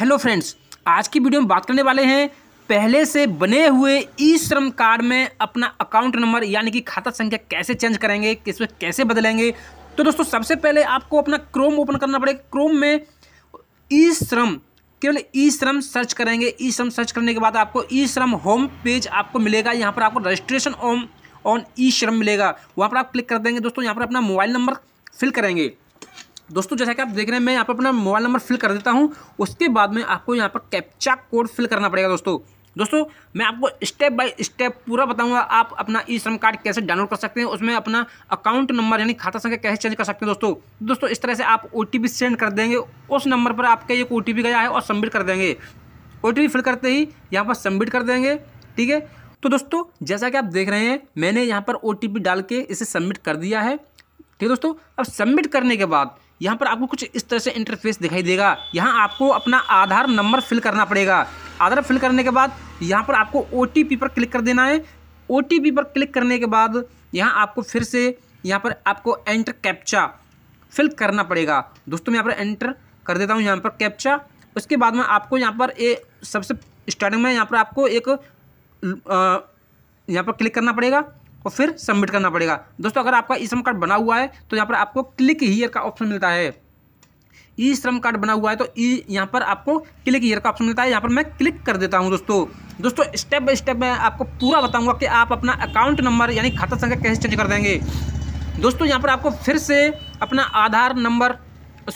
hello friends आज की video में बात करने वाले हैं पहले से बने हुए ई श्रम कार्ड में अपना अकाउंट नंबर यानी कि खाता संख्या कैसे चेंज करेंगे किस कैसे बदलेंगे तो दोस्तों सबसे पहले आपको अपना क्रोम ओपन करना पड़ेगा क्रोम में ई श्रम केवल ई श्रम सर्च करेंगे ई श्रम सर्च करने के बाद आपको ई श्रम होम पेज आपको मिलेगा यहाँ पर आपको रजिस्ट्रेशन ऑन ऑन ई श्रम मिलेगा वहाँ पर आप क्लिक कर देंगे दोस्तों यहाँ पर अपना मोबाइल नंबर फिल करेंगे दोस्तों जैसा कि आप देख रहे हैं मैं यहाँ पर अपना मोबाइल नंबर फिल कर देता हूँ उसके बाद में आपको यहाँ पर कैप्चा कोड फिल करना पड़ेगा दोस्तों दोस्तों मैं आपको स्टेप बाय स्टेप पूरा बताऊंगा आप अपना ई श्रम कार्ड कैसे डाउनलोड कर सकते हैं उसमें अपना अकाउंट नंबर यानी खाता संख्या कैसे चेंज कर सकते हैं दोस्तों दोस्तों इस तरह से आप ओ सेंड कर देंगे उस नंबर पर आपके एक ओ गया है और सबमिट कर देंगे ओ फिल करते ही यहाँ पर सबमिट कर देंगे ठीक है तो दोस्तों जैसा कि आप देख रहे हैं मैंने यहाँ पर ओ डाल के इसे सबमिट कर दिया है ठीक है दोस्तों अब सबमिट करने के बाद यहाँ पर आपको कुछ इस तरह से इंटरफेस दिखाई देगा यहाँ आपको अपना आधार नंबर फिल करना पड़ेगा आधार फिल करने के बाद यहाँ पर आपको ओ पर क्लिक कर देना है ओ पर क्लिक करने के बाद यहाँ आपको फिर से यहाँ पर आपको एंटर कैप्चा फिल करना पड़ेगा दोस्तों मैं यहाँ पर एंटर कर देता हूँ यहाँ पर कैप्चा उसके बाद में आपको यहाँ पर ए सबसे स्टार्टिंग में यहाँ पर आपको एक यहाँ पर क्लिक करना पड़ेगा और फिर सबमिट करना पड़ेगा दोस्तों अगर आपका ई श्रम कार्ड बना हुआ है तो यहाँ पर आपको क्लिक हीयर का ऑप्शन मिलता है ई श्रम कार्ड बना हुआ है तो ई e यहाँ पर आपको क्लिक हीयर का ऑप्शन मिलता है यहाँ पर मैं क्लिक कर देता हूँ दोस्तों दोस्तों स्टेप बाय स्टेप मैं आपको पूरा बताऊँगा कि आप अपना अकाउंट नंबर यानी खाता संख्या कैसे चेंज कर देंगे दोस्तों यहाँ पर आपको फिर से अपना Aadhaar number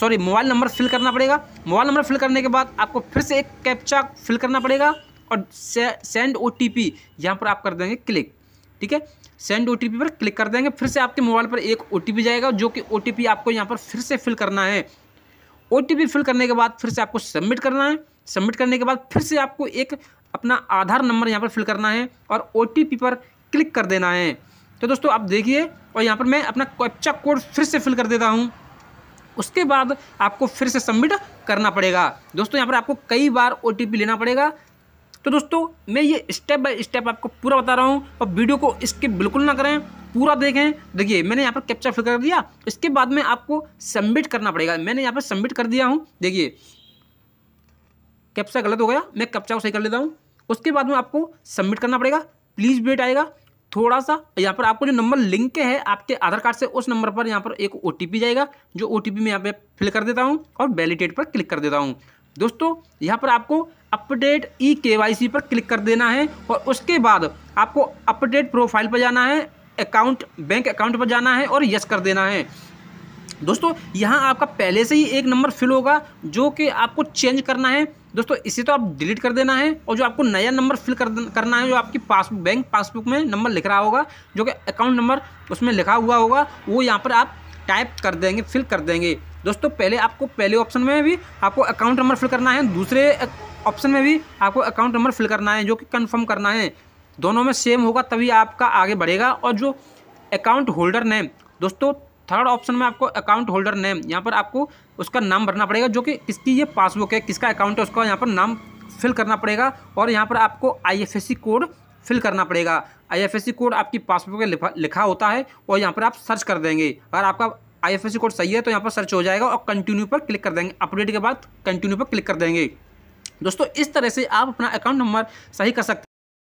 sorry mobile number fill करना पड़ेगा मोबाइल नंबर फिल करने के बाद आपको फिर से एक कैप्चा फिल करना पड़ेगा और से, सेंड ओ टी यहाँ पर आप कर देंगे क्लिक ठीक है सेंड ओ पर क्लिक कर देंगे फिर से आपके मोबाइल पर एक ओ जाएगा जो कि ओ आपको यहाँ पर फिर से फिल करना है ओ फिल करने के बाद फिर से आपको सबमिट करना है सबमिट करने के बाद फिर से आपको एक अपना आधार नंबर यहाँ पर फिल करना है और ओ पर क्लिक कर देना है तो दोस्तों आप देखिए और यहाँ पर मैं अपना कैप्चा कोड फिर से फिल कर देता हूँ उसके बाद आपको फिर से सबमिट करना पड़ेगा दोस्तों यहाँ पर आपको कई बार ओ लेना पड़ेगा तो दोस्तों मैं ये स्टेप बाय स्टेप आपको पूरा बता रहा हूँ और वीडियो को स्किप बिल्कुल ना करें पूरा देखें देखिए मैंने यहाँ पर कैप्चर फिल कर दिया इसके बाद में आपको सबमिट करना पड़ेगा मैंने यहाँ पर सबमिट कर दिया हूँ देखिए कैप्चा गलत हो गया मैं कैप्चा को सही कर लेता हूँ उसके बाद में आपको सबमिट करना पड़ेगा प्लीज़ वेट आएगा थोड़ा सा यहाँ पर आपको जो नंबर लिंक के है आपके आधार कार्ड से उस नंबर पर यहाँ पर एक ओ जाएगा जो ओ मैं यहाँ पर फिल कर देता हूँ और वैलिडेट पर क्लिक कर देता हूँ दोस्तों यहाँ पर आपको अपडेट ई के पर क्लिक कर देना है और उसके बाद आपको अपडेट प्रोफाइल पर जाना है अकाउंट बैंक अकाउंट पर जाना है और यस कर देना है दोस्तों यहाँ आपका पहले से ही एक नंबर फिल होगा जो कि आपको चेंज करना है दोस्तों इसे तो आप डिलीट कर देना है और जो आपको नया नंबर फिल कर करना है जो आपकी पासबुक बैंक पासबुक में नंबर लिख रहा होगा जो कि अकाउंट नंबर उसमें लिखा हुआ होगा वो यहाँ पर आप टाइप कर देंगे फिल कर देंगे दोस्तों पहले आपको पहले ऑप्शन में भी आपको अकाउंट नंबर फिल करना है दूसरे ऑप्शन में भी आपको अकाउंट नंबर फिल करना है जो कि कन्फर्म करना है दोनों में सेम होगा तभी आपका आगे बढ़ेगा और जो अकाउंट होल्डर नेम दोस्तों थर्ड ऑप्शन में आपको अकाउंट होल्डर नेम यहाँ पर आपको उसका नाम भरना पड़ेगा जो कि किसकी ये पासबुक है किसका अकाउंट है उसका यहाँ पर नाम फिल करना पड़ेगा और यहाँ पर आपको आईएफएससी कोड फिल करना पड़ेगा आईएफएससी कोड आपकी पासबुक में लिखा होता है और यहाँ पर आप सर्च कर देंगे अगर आपका आईएफएससी कोड सही है तो यहाँ पर सर्च हो जाएगा और कंटिन्यू पर क्लिक कर देंगे अपडेट के बाद कंटिन्यू पर क्लिक कर देंगे दोस्तों इस तरह से आप अपना अकाउंट नंबर सही कर सकते